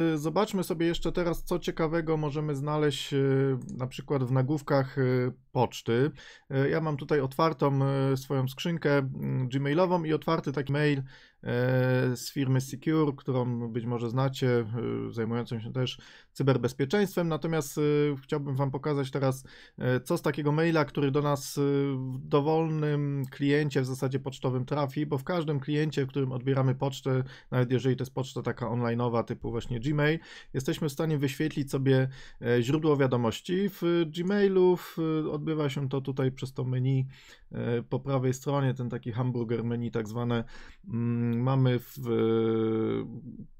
Y, zobaczmy sobie jeszcze teraz, co ciekawego możemy znaleźć y, na przykład w nagłówkach y, poczty. Ja mam tutaj otwartą swoją skrzynkę gmailową i otwarty taki mail E, z firmy Secure, którą być może znacie, e, zajmującą się też cyberbezpieczeństwem. Natomiast e, chciałbym Wam pokazać teraz, co z takiego maila, który do nas w dowolnym kliencie w zasadzie pocztowym trafi, bo w każdym kliencie, w którym odbieramy pocztę, nawet jeżeli to jest poczta taka onlineowa typu właśnie Gmail, jesteśmy w stanie wyświetlić sobie źródło wiadomości. W Gmailu w, odbywa się to tutaj przez to menu po prawej stronie, ten taki hamburger menu tak zwane. Mm, mamy w,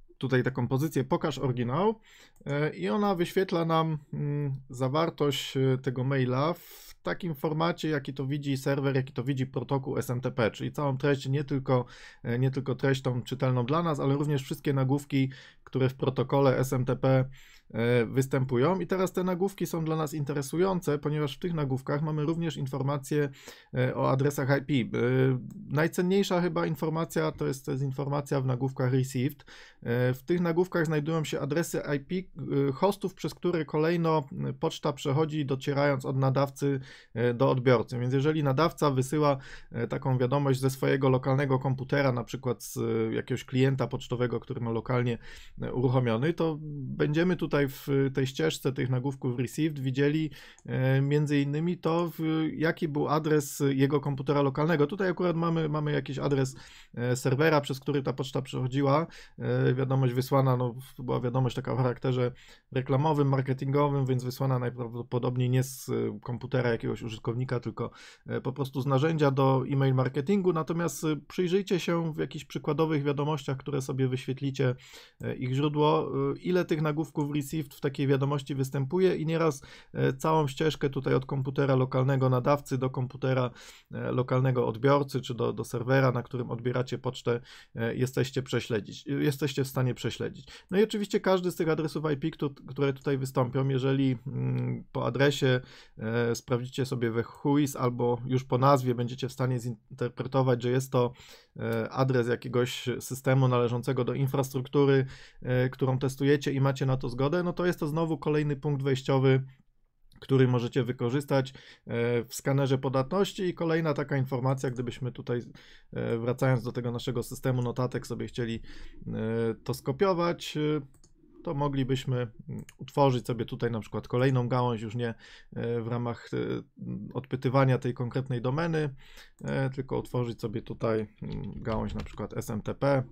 e, tutaj taką pozycję pokaż oryginał e, i ona wyświetla nam mm, zawartość e, tego maila w takim formacie, jaki to widzi serwer, jaki to widzi protokół SMTP, czyli całą treść, nie tylko, nie tylko treść tą czytelną dla nas, ale również wszystkie nagłówki, które w protokole SMTP E, występują. I teraz te nagłówki są dla nas interesujące, ponieważ w tych nagłówkach mamy również informacje e, o adresach IP. E, najcenniejsza chyba informacja to jest, to jest informacja w nagłówkach received. W tych nagłówkach znajdują się adresy IP hostów, przez które kolejno poczta przechodzi, docierając od nadawcy do odbiorcy. Więc jeżeli nadawca wysyła taką wiadomość ze swojego lokalnego komputera, na przykład z jakiegoś klienta pocztowego, który ma lokalnie uruchomiony, to będziemy tutaj tutaj w tej ścieżce tych nagłówków received widzieli e, między innymi to, jaki był adres jego komputera lokalnego. Tutaj akurat mamy, mamy jakiś adres e, serwera, przez który ta poczta przechodziła. E, wiadomość wysłana, no, była wiadomość taka o charakterze reklamowym, marketingowym, więc wysłana najprawdopodobniej nie z komputera jakiegoś użytkownika, tylko po prostu z narzędzia do e-mail marketingu. Natomiast przyjrzyjcie się w jakichś przykładowych wiadomościach, które sobie wyświetlicie ich źródło, ile tych nagłówków received received w takiej wiadomości występuje i nieraz e, całą ścieżkę tutaj od komputera lokalnego nadawcy do komputera e, lokalnego odbiorcy czy do, do serwera, na którym odbieracie pocztę, e, jesteście prześledzić, jesteście w stanie prześledzić. No i oczywiście każdy z tych adresów IP, które tutaj wystąpią, jeżeli mm, po adresie sprawdzicie sobie we whois albo już po nazwie będziecie w stanie zinterpretować, że jest to E, adres jakiegoś systemu należącego do infrastruktury, e, którą testujecie i macie na to zgodę, no to jest to znowu kolejny punkt wejściowy który możecie wykorzystać e, w skanerze podatności i kolejna taka informacja, gdybyśmy tutaj wracając do tego naszego systemu notatek sobie chcieli to skopiować, to moglibyśmy mm, utworzyć sobie tutaj na przykład kolejną gałąź, już nie e, w ramach e, odpytywania tej konkretnej domeny, e, tylko utworzyć sobie tutaj mm, gałąź na przykład SMTP,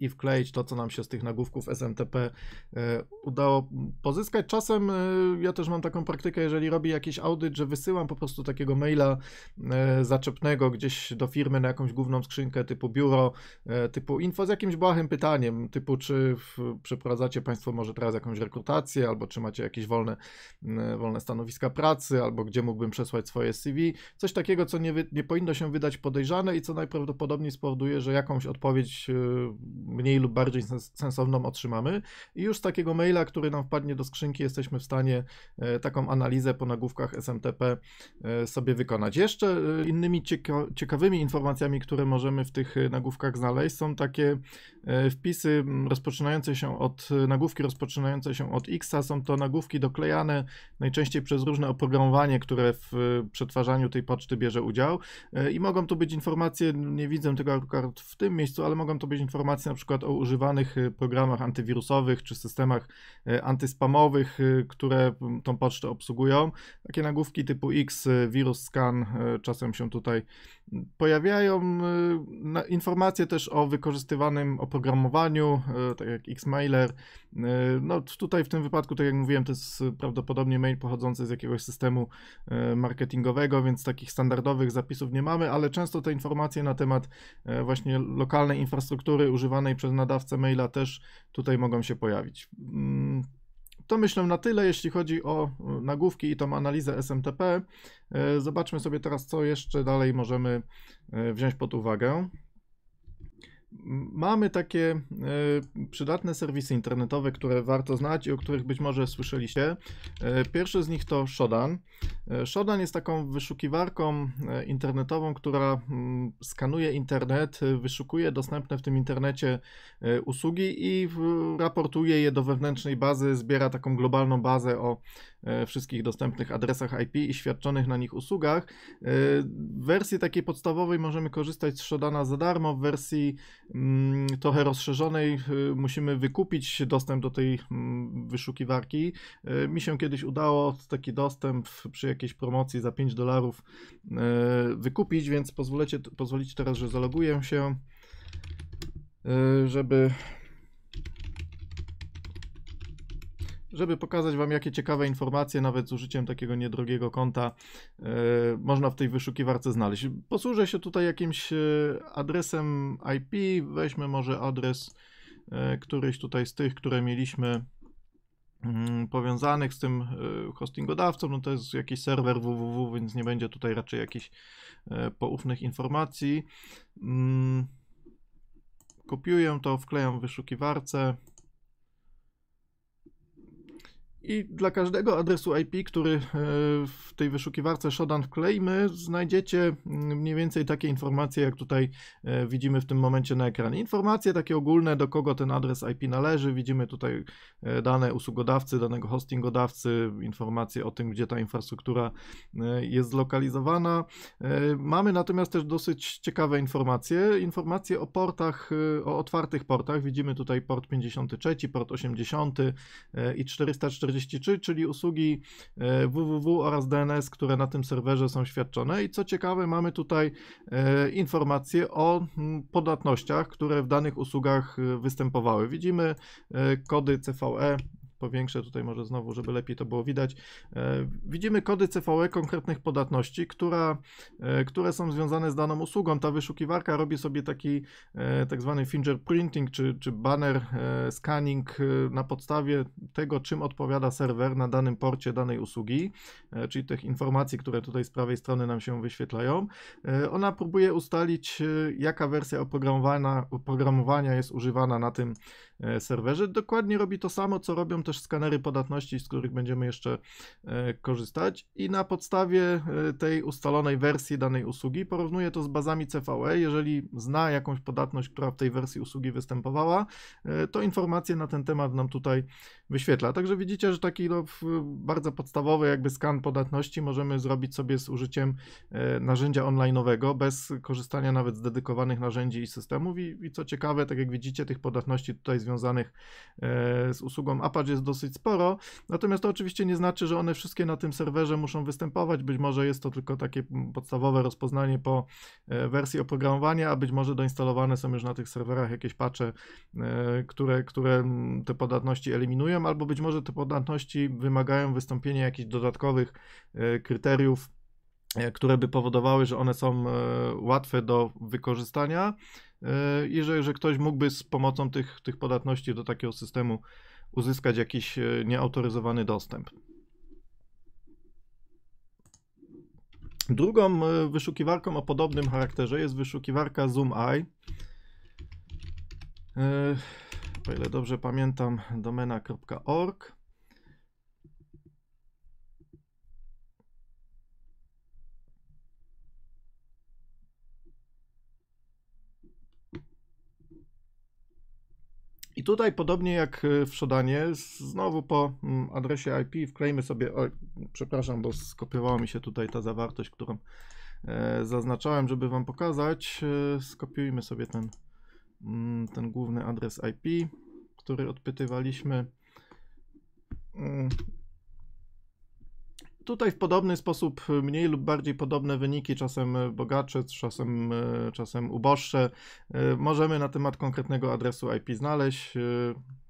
i wkleić to, co nam się z tych nagłówków SMTP e, udało pozyskać. Czasem e, ja też mam taką praktykę, jeżeli robię jakiś audyt, że wysyłam po prostu takiego maila e, zaczepnego gdzieś do firmy na jakąś główną skrzynkę typu biuro, typu info z jakimś błahym pytaniem, typu czy przeprowadzacie Państwo może teraz jakąś rekrutację, albo czy macie jakieś wolne, wolne stanowiska pracy, albo gdzie mógłbym przesłać swoje CV. Coś takiego, co nie, nie powinno się wydać podejrzane i co najprawdopodobniej spowoduje, że jakąś odpowiedź mniej lub bardziej sensowną otrzymamy i już z takiego maila, który nam wpadnie do skrzynki, jesteśmy w stanie e, taką analizę po nagłówkach SMTP e, sobie wykonać. Jeszcze e, innymi cieka ciekawymi informacjami, które możemy w tych nagłówkach znaleźć, są takie wpisy rozpoczynające się od, nagłówki rozpoczynające się od X, są to nagłówki doklejane najczęściej przez różne oprogramowanie, które w przetwarzaniu tej poczty bierze udział i mogą to być informacje, nie widzę tego akurat w tym miejscu, ale mogą to być informacje np przykład o używanych y, programach antywirusowych czy systemach y, antyspamowych, y, które mm, tą pocztę obsługują. Takie nagłówki typu X, wirus scan czasem się tutaj mm, pojawiają. Informacje też o wykorzystywanym oprogramowaniu, tak jak X-Mailer. No tutaj w tym wypadku, tak jak mówiłem, to jest prawdopodobnie mail pochodzący z jakiegoś systemu marketingowego, więc takich standardowych zapisów nie mamy, ale często te informacje na temat właśnie lokalnej infrastruktury używanej przez nadawcę maila też tutaj mogą się pojawić. Mm, to myślę na tyle, jeśli chodzi o y, nagłówki i tą analizę SMTP. Y, zobaczmy sobie teraz, co jeszcze dalej możemy y, wziąć pod uwagę. Mamy takie e, przydatne serwisy internetowe, które warto znać i o których być może słyszeliście. E, pierwszy z nich to Shodan. E, Shodan jest taką wyszukiwarką internetową, która mm, skanuje internet, wyszukuje dostępne w tym internecie usługi i raportuje je do wewnętrznej bazy, zbiera taką globalną bazę o E, wszystkich dostępnych adresach IP i świadczonych na nich usługach. E, w wersji takiej podstawowej możemy korzystać z Shodana za darmo, w wersji mm, trochę rozszerzonej e, musimy wykupić dostęp do tej mm, wyszukiwarki. Mi się kiedyś udało taki dostęp przy jakiejś promocji za 5 dolarów wykupić, więc pozwolicie, pozwolicie teraz, że zaloguję się, żeby żeby pokazać Wam, jakie ciekawe informacje, nawet z użyciem takiego niedrogiego konta, yy, można w tej wyszukiwarce znaleźć. Posłużę się tutaj jakimś e, adresem IP, weźmy może adres yy, któryś tutaj z tych, które mieliśmy mm, powiązanych z tym hostingodawcą, no to jest jakiś serwer www, więc nie będzie tutaj raczej jakichś poufnych informacji. Mm, kopiuję to, wklejam w wyszukiwarce, i dla każdego adresu IP, który e, w tej wyszukiwarce Shodan wklejmy, znajdziecie mm, mniej więcej takie informacje, jak tutaj e, widzimy w tym momencie na ekranie. Informacje takie ogólne, do kogo ten adres IP należy. Widzimy tutaj e, dane usługodawcy, danego hostingodawcy, informacje o tym, gdzie ta infrastruktura jest zlokalizowana. Mamy natomiast też dosyć ciekawe informacje. Informacje o portach, o otwartych portach. Widzimy tutaj port 53, port 80 i 440 43, czyli usługi www e, oraz DNS, które na tym serwerze są świadczone. I co ciekawe, mamy tutaj e, informacje o mm, podatnościach, które w danych usługach e, występowały. Widzimy kody CVE powiększę tutaj może znowu, żeby lepiej to było widać. E, widzimy kody CVE konkretnych podatności, która, e, które są związane z daną usługą. Ta wyszukiwarka robi sobie taki e, tak zwany fingerprinting czy, czy banner scanning na podstawie tego, czym odpowiada serwer na danym porcie danej usługi, czyli tych informacji, które tutaj z prawej strony nam się wyświetlają. Ona próbuje ustalić, jaka wersja oprogramowania, oprogramowania jest używana na tym E, serwerze. Dokładnie robi to samo, co robią też skanery podatności, z których będziemy jeszcze e, korzystać. I na podstawie e, tej ustalonej wersji danej usługi porównuje to z bazami CVE. Jeżeli zna jakąś podatność, która w tej wersji usługi występowała, to informacje na ten temat nam tutaj wyświetla. Także widzicie, że taki no, bardzo podstawowy jakby skan podatności możemy zrobić sobie z użyciem narzędzia online'owego, bez korzystania nawet z dedykowanych narzędzi i systemów. I, i co ciekawe, tak jak widzicie, tych podatności tutaj związanych związanych e, z usługą Apache jest dosyć sporo. Natomiast to oczywiście nie znaczy, że one wszystkie na tym serwerze muszą występować. Być może jest to tylko takie podstawowe rozpoznanie po e, wersji oprogramowania, a być może doinstalowane są już na tych serwerach jakieś patche, e, które, które te podatności eliminują, albo być może te podatności wymagają wystąpienia jakichś dodatkowych kryteriów E, które by powodowały, że one są e, łatwe do wykorzystania e, i że, że ktoś mógłby z pomocą tych, tych podatności do takiego systemu uzyskać jakiś nieautoryzowany dostęp. Drugą wyszukiwarką o podobnym charakterze jest wyszukiwarka Zoom Eye. O ile dobrze pamiętam, domena.org. I tutaj, podobnie jak y, w przodanie znowu po mm, adresie IP wklejmy sobie. O, przepraszam, bo skopiowała mi się tutaj ta zawartość, którą e, zaznaczałem, żeby Wam pokazać. E, skopiujmy sobie ten, mm, ten główny adres IP, który odpytywaliśmy. Mm, tutaj w podobny sposób, y, mniej lub bardziej podobne wyniki, czasem y, bogatsze, czasem, y, czasem uboższe, możemy na temat konkretnego adresu IP znaleźć.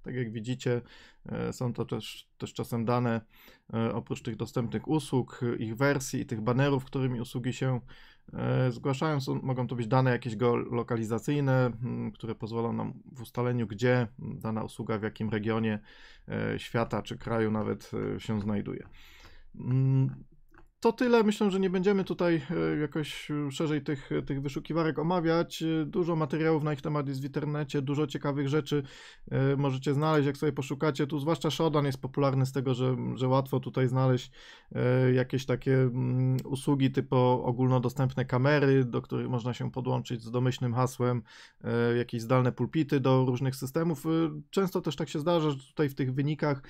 Tak jak widzicie, są to też, też czasem dane oprócz tych dostępnych usług, ich wersji i tych banerów, którymi usługi się zgłaszają. Są, mogą to być dane jakieś geolokalizacyjne, mm, które pozwolą nam w ustaleniu, gdzie dana usługa, w jakim regionie świata czy kraju nawet się znajduje. 嗯。to tyle. Myślę, że nie będziemy tutaj e, jakoś e, szerzej tych, e, tych wyszukiwarek omawiać. Dużo materiałów na ich temat jest w internecie, dużo ciekawych rzeczy możecie znaleźć, jak sobie poszukacie. Tu zwłaszcza Shodan jest popularny z tego, że, że łatwo tutaj znaleźć jakieś takie mm, usługi typu ogólnodostępne kamery, do których można się podłączyć z domyślnym hasłem, jakieś zdalne pulpity do różnych systemów. Często też tak się zdarza, że tutaj w tych wynikach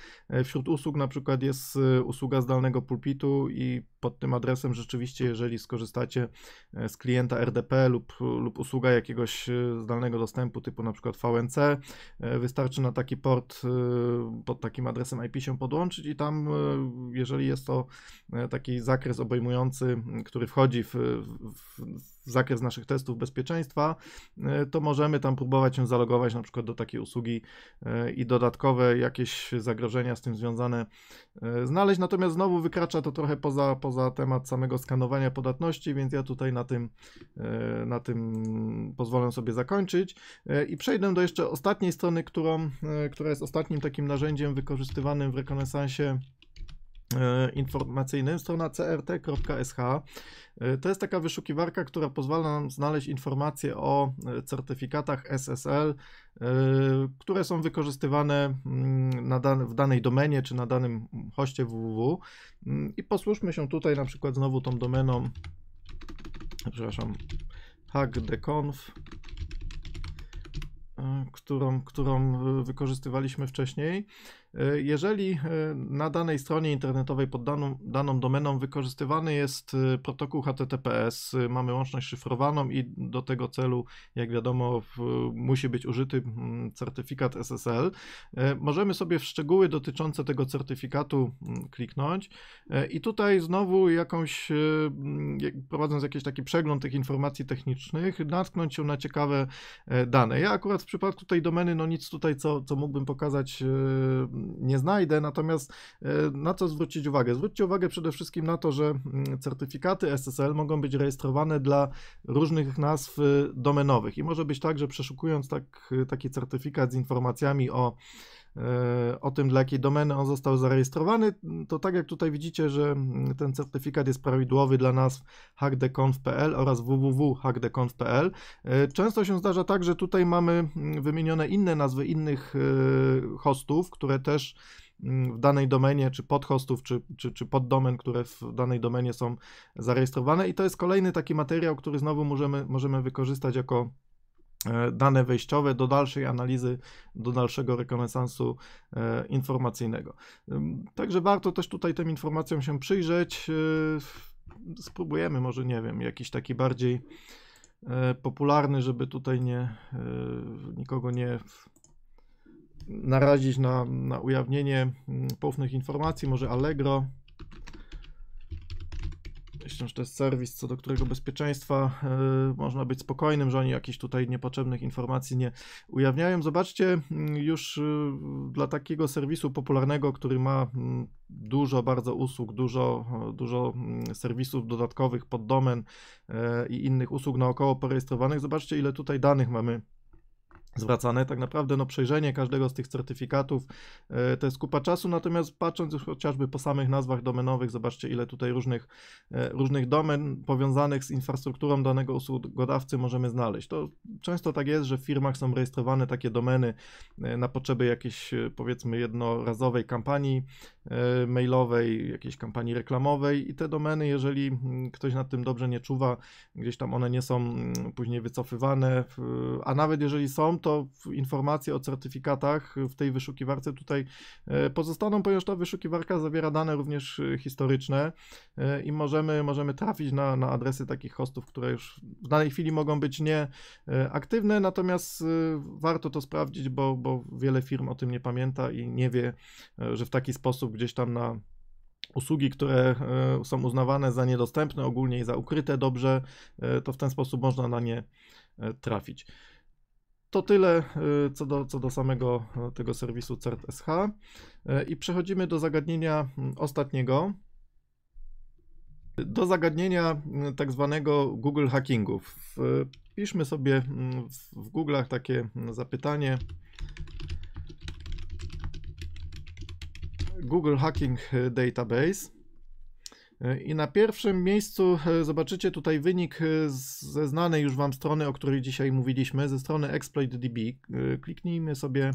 wśród usług na przykład jest usługa zdalnego pulpitu i pod tym adresem rzeczywiście, jeżeli skorzystacie e, z klienta RDP lub, lub usługa jakiegoś e, zdalnego dostępu typu na przykład VNC, e, wystarczy na taki port pod takim adresem IP się podłączyć i tam, jeżeli jest to taki zakres obejmujący, który wchodzi w, w, w zakres naszych testów bezpieczeństwa, e, to możemy tam próbować się zalogować na przykład do takiej usługi e, i dodatkowe jakieś zagrożenia z tym związane e, znaleźć. Natomiast znowu wykracza to trochę poza, poza temat samego skanowania podatności, więc ja tutaj na tym, na tym pozwolę sobie zakończyć i przejdę do jeszcze ostatniej strony, którą, która jest ostatnim takim narzędziem wykorzystywanym w rekonesansie E, informacyjnym, strona crt.sh. E, to jest taka wyszukiwarka, która pozwala nam znaleźć informacje o e, certyfikatach SSL, które są wykorzystywane mm, dan w danej domenie czy na danym hoście www. Mm, I posłuszmy się tutaj na przykład znowu tą domeną, przepraszam, hackdeconf, którą, którą wykorzystywaliśmy wcześniej. E, jeżeli e, na danej stronie internetowej pod daną, daną domeną wykorzystywany jest e, protokół HTTPS, mamy łączność szyfrowaną i do tego celu, jak wiadomo, w, musi być użyty certyfikat SSL, możemy sobie w szczegóły dotyczące tego certyfikatu kliknąć i tutaj znowu jakąś, prowadząc jakiś taki przegląd tych informacji technicznych, natknąć się na ciekawe dane. Ja akurat w przypadku tej domeny, no nic tutaj, co, co mógłbym pokazać nie znajdę. Natomiast e, na co zwrócić uwagę? Zwróćcie uwagę przede wszystkim na to, że mm, certyfikaty SSL mogą być rejestrowane dla różnych nazw e, domenowych i może być tak, że przeszukując tak, e, taki certyfikat z informacjami o E, o tym, dla jakiej domeny on został zarejestrowany, to tak jak tutaj widzicie, że mm, ten certyfikat jest prawidłowy dla nas hacdeconf.pl oraz www.hacdeconf.pl. E, często się zdarza tak, że tutaj mamy mm, wymienione inne nazwy innych e, hostów, które też mm, w danej domenie, czy podhostów, czy, czy, czy poddomen, które w danej domenie są zarejestrowane i to jest kolejny taki materiał, który znowu możemy, możemy wykorzystać jako E, dane wejściowe do dalszej analizy, do dalszego rekonesansu e, informacyjnego. Także warto też tutaj tym informacjom się przyjrzeć. E, spróbujemy może, nie wiem, jakiś taki bardziej popularny, żeby tutaj nie, nikogo nie narazić na, na ujawnienie mm, poufnych informacji, może Allegro że to jest serwis, co do którego bezpieczeństwa e, można być spokojnym, że oni jakichś tutaj niepotrzebnych informacji nie ujawniają. Zobaczcie, mm, już e, dla takiego serwisu popularnego, który ma mm, dużo bardzo usług, dużo, e, dużo mm, serwisów dodatkowych, poddomen i innych usług naokoło porejestrowanych, zobaczcie ile tutaj danych mamy zwracane. Tak naprawdę no, przejrzenie każdego z tych certyfikatów e, to jest kupa czasu, natomiast patrząc już chociażby po samych nazwach domenowych, zobaczcie ile tutaj różnych, e, różnych domen powiązanych z infrastrukturą danego usługodawcy możemy znaleźć. To często tak jest, że w firmach są rejestrowane takie domeny e, na potrzeby jakiejś powiedzmy jednorazowej kampanii E, mailowej, jakiejś kampanii reklamowej i te domeny, jeżeli mm, ktoś nad tym dobrze nie czuwa, gdzieś tam one nie są mm, później wycofywane, a nawet jeżeli są, to informacje o certyfikatach w tej wyszukiwarce tutaj e, pozostaną, ponieważ ta wyszukiwarka zawiera dane również historyczne e, i możemy, możemy trafić na, na adresy takich hostów, które już w danej chwili mogą być nieaktywne, natomiast warto to sprawdzić, bo, bo wiele firm o tym nie pamięta i nie wie, że w taki sposób sposób gdzieś tam na usługi, które e, są uznawane za niedostępne ogólnie i za ukryte dobrze, e, to w ten sposób można na nie e, trafić. To tyle co do, co do samego tego serwisu CERT-SH i przechodzimy do zagadnienia ostatniego, do zagadnienia tak zwanego Google hackingu. Wpiszmy sobie w Google'ach takie zapytanie Google Hacking e, Database. E, I na pierwszym miejscu e, zobaczycie tutaj wynik ze znanej już Wam strony, o której dzisiaj mówiliśmy, ze strony ExploitDB. Kliknijmy sobie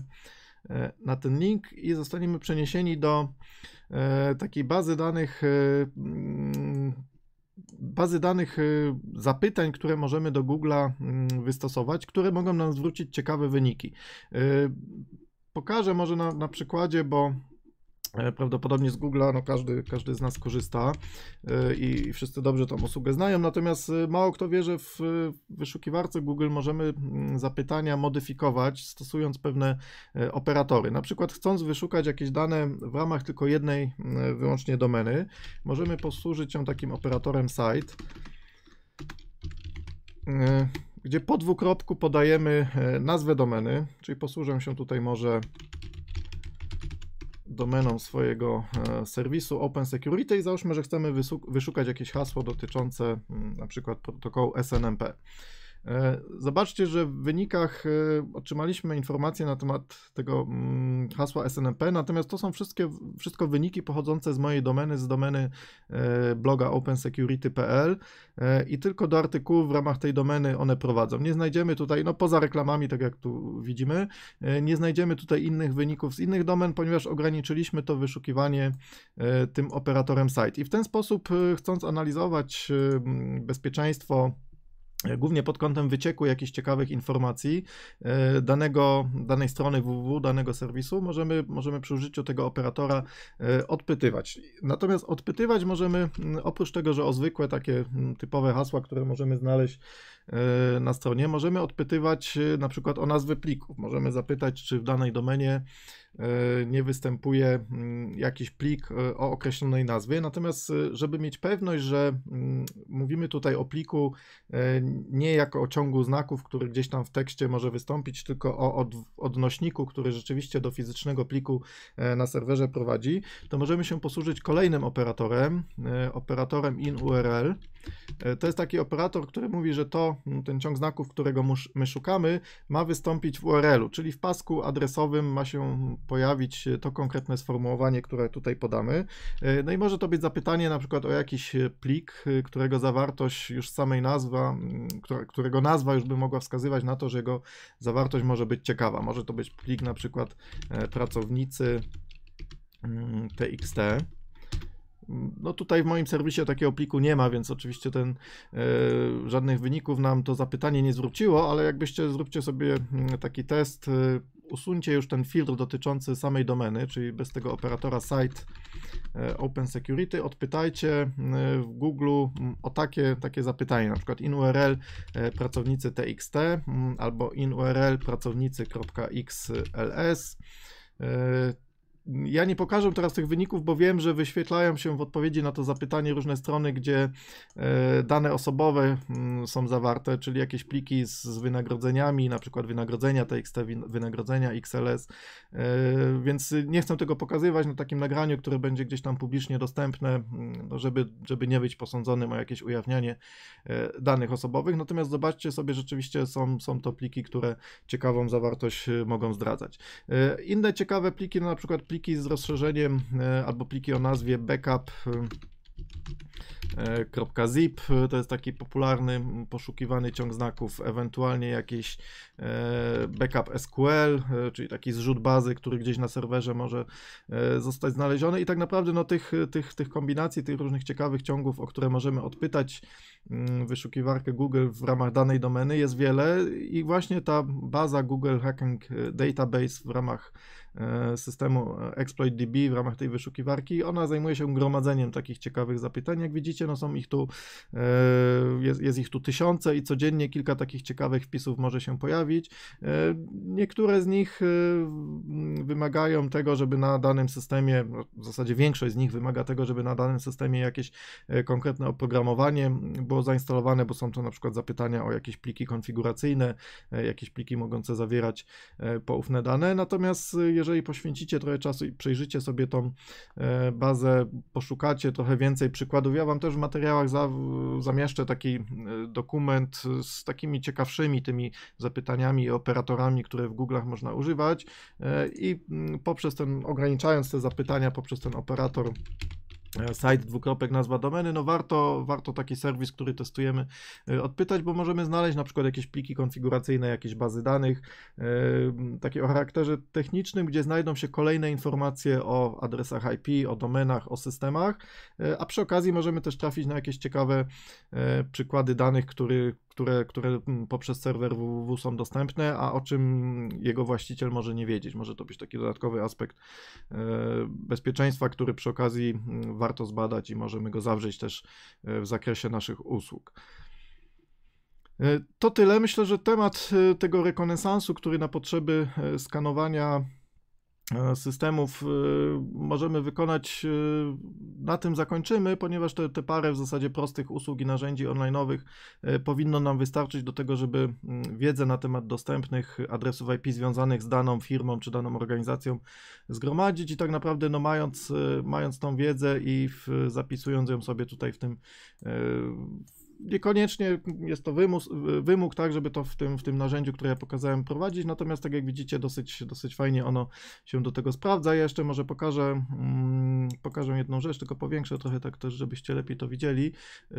na ten link i zostaniemy przeniesieni do takiej bazy danych mm, bazy danych zapytań, które możemy do Google'a mm, wystosować, które mogą nam zwrócić ciekawe wyniki. Pokażę może na, na przykładzie, bo E, prawdopodobnie z Google'a no każdy, każdy z nas korzysta e, i wszyscy dobrze tą usługę znają, natomiast e, mało kto wie, że w wyszukiwarce Google możemy mm, zapytania modyfikować stosując pewne operatory. Na przykład chcąc wyszukać jakieś dane w ramach tylko jednej wyłącznie domeny, możemy posłużyć się takim operatorem site gdzie po dwukropku podajemy nazwę domeny, czyli posłużę się tutaj może domeną swojego e, serwisu Open Security i załóżmy, że chcemy wyszukać jakieś hasło dotyczące mm, na przykład protokołu SNMP. E, zobaczcie, że w wynikach e, otrzymaliśmy informacje na temat tego mm, hasła SNMP, natomiast to są wszystkie, wszystko wyniki pochodzące z mojej domeny, z domeny e, bloga opensecurity.pl i tylko do artykułów w ramach tej domeny one prowadzą. Nie znajdziemy tutaj, no poza reklamami, tak jak tu widzimy, nie znajdziemy tutaj innych wyników z innych domen, ponieważ ograniczyliśmy to wyszukiwanie tym operatorem site. I w ten sposób, chcąc analizować bezpieczeństwo, głównie pod kątem wycieku jakichś ciekawych informacji e, danego, danej strony www, danego serwisu, możemy, możemy przy użyciu tego operatora e, odpytywać. Natomiast odpytywać możemy, mm, oprócz tego, że o zwykłe takie mm, typowe hasła, które możemy znaleźć e, na stronie, możemy odpytywać na przykład o nazwy plików. Możemy zapytać, czy w danej domenie Y, nie występuje mm, jakiś plik y, o określonej nazwie. Natomiast, y, żeby mieć pewność, że mm, mówimy tutaj o pliku nie jako o ciągu znaków, który gdzieś tam w tekście może wystąpić, tylko o odnośniku, który rzeczywiście do fizycznego pliku na serwerze prowadzi, to możemy się posłużyć kolejnym operatorem, operatorem in URL E, to jest taki operator, który mówi, że to, mm, ten ciąg znaków, którego my szukamy, ma wystąpić w URL-u, czyli w pasku adresowym ma się pojawić e, to konkretne sformułowanie, które tutaj podamy. E, no i może to być zapytanie na przykład o jakiś plik, którego zawartość już samej nazwa, mm, którego nazwa już by mogła wskazywać na to, że jego zawartość może być ciekawa. Może to być plik na przykład pracownicy txt mm, no tutaj w moim serwisie takiego pliku nie ma, więc oczywiście ten e, żadnych wyników nam to zapytanie nie zwróciło, ale jakbyście zróbcie sobie mm, taki test, y, usuńcie już ten filtr dotyczący samej domeny, czyli bez tego operatora site e, Open Security, odpytajcie w Google mm, o takie, takie zapytanie, na przykład in URL pracownicy txt mm, albo in URL pracownicy.xls ja nie pokażę teraz tych wyników, bo wiem, że wyświetlają się w odpowiedzi na to zapytanie różne strony, gdzie e, dane osobowe mm, są zawarte, czyli jakieś pliki z wynagrodzeniami, na przykład wynagrodzenia TXT, wynagrodzenia XLS, e, więc nie chcę tego pokazywać na takim nagraniu, które będzie gdzieś tam publicznie dostępne, mm, no żeby, żeby nie być posądzonym o jakieś ujawnianie e, danych osobowych, natomiast zobaczcie sobie, rzeczywiście są, są to pliki, które ciekawą zawartość mogą zdradzać. Inne ciekawe pliki, no na przykład pliki pliki z rozszerzeniem e, albo pliki o nazwie backup e, E, .zip to jest taki popularny poszukiwany ciąg znaków, ewentualnie jakiś e, backup SQL, e, czyli taki zrzut bazy, który gdzieś na serwerze może zostać znaleziony i tak naprawdę no, tych, tych, tych kombinacji, tych różnych ciekawych ciągów, o które możemy odpytać mm, wyszukiwarkę Google w ramach danej domeny jest wiele i właśnie ta baza Google Hacking Database w ramach systemu ExploitDB, w ramach tej wyszukiwarki, ona zajmuje się gromadzeniem takich ciekawych zapytań jak widzicie, no są ich tu, e, jest, jest ich tu tysiące i codziennie kilka takich ciekawych wpisów może się pojawić. E, niektóre z nich e, wymagają tego, żeby na danym systemie, no, w zasadzie większość z nich wymaga tego, żeby na danym systemie jakieś konkretne oprogramowanie było zainstalowane, bo są to na przykład zapytania o jakieś pliki konfiguracyjne, jakieś pliki mogące zawierać poufne dane. Natomiast jeżeli poświęcicie trochę czasu i przejrzycie sobie tą bazę, poszukacie trochę więcej przykładów, ja wam też w materiałach za, zamieszczę taki e, dokument z takimi ciekawszymi tymi zapytaniami i operatorami, które w Google'ach można używać e, i mm, poprzez ten, ograniczając te zapytania poprzez ten operator E, site dwukropek nazwa domeny, no warto, warto taki serwis, który testujemy e, odpytać, bo możemy znaleźć na przykład jakieś pliki konfiguracyjne, jakieś bazy danych, e, takie o charakterze technicznym, gdzie znajdą się kolejne informacje o adresach IP, o domenach, o systemach, a przy okazji możemy też trafić na jakieś ciekawe przykłady danych, które które, które mm, poprzez serwer www są dostępne, a o czym jego właściciel może nie wiedzieć. Może to być taki dodatkowy aspekt e, bezpieczeństwa, który przy okazji mm, warto zbadać i możemy go zawrzeć też e, w zakresie naszych usług. E, to tyle. Myślę, że temat tego rekonesansu, który na potrzeby skanowania E, systemów e, możemy wykonać, e, na tym zakończymy, ponieważ te, te parę w zasadzie prostych usług i narzędzi online'owych powinno nam wystarczyć do tego, żeby mm, wiedzę na temat dostępnych adresów IP związanych z daną firmą czy daną organizacją zgromadzić i tak naprawdę no, mając, mając tą wiedzę i w, zapisując ją sobie tutaj w tym Niekoniecznie jest to wymus, wymóg, tak, żeby to w tym, w tym narzędziu, które ja pokazałem, prowadzić. Natomiast, tak jak widzicie, dosyć, dosyć fajnie ono się do tego sprawdza. Ja jeszcze może pokażę, mm, pokażę jedną rzecz, tylko powiększę trochę tak też, żebyście lepiej to widzieli. Yy,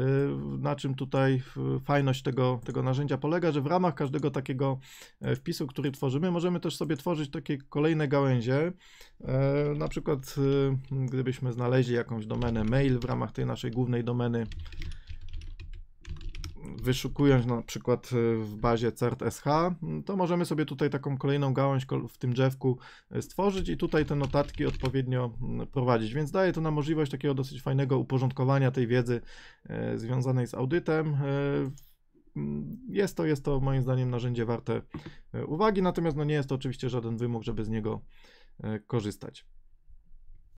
na czym tutaj y, fajność tego, tego narzędzia polega, że w ramach każdego takiego e, wpisu, który tworzymy, możemy też sobie tworzyć takie kolejne gałęzie. Yy, na przykład, yy, gdybyśmy znaleźli jakąś domenę mail w ramach tej naszej głównej domeny, wyszukując na przykład y, w bazie CERT-SH, to możemy sobie tutaj taką kolejną gałąź w tym drzewku y, stworzyć i tutaj te notatki odpowiednio mm, prowadzić, więc daje to nam możliwość takiego dosyć fajnego uporządkowania tej wiedzy y, związanej z audytem. Mm, jest to, jest to moim zdaniem narzędzie warte uwagi, natomiast no nie jest to oczywiście żaden wymóg, żeby z niego korzystać.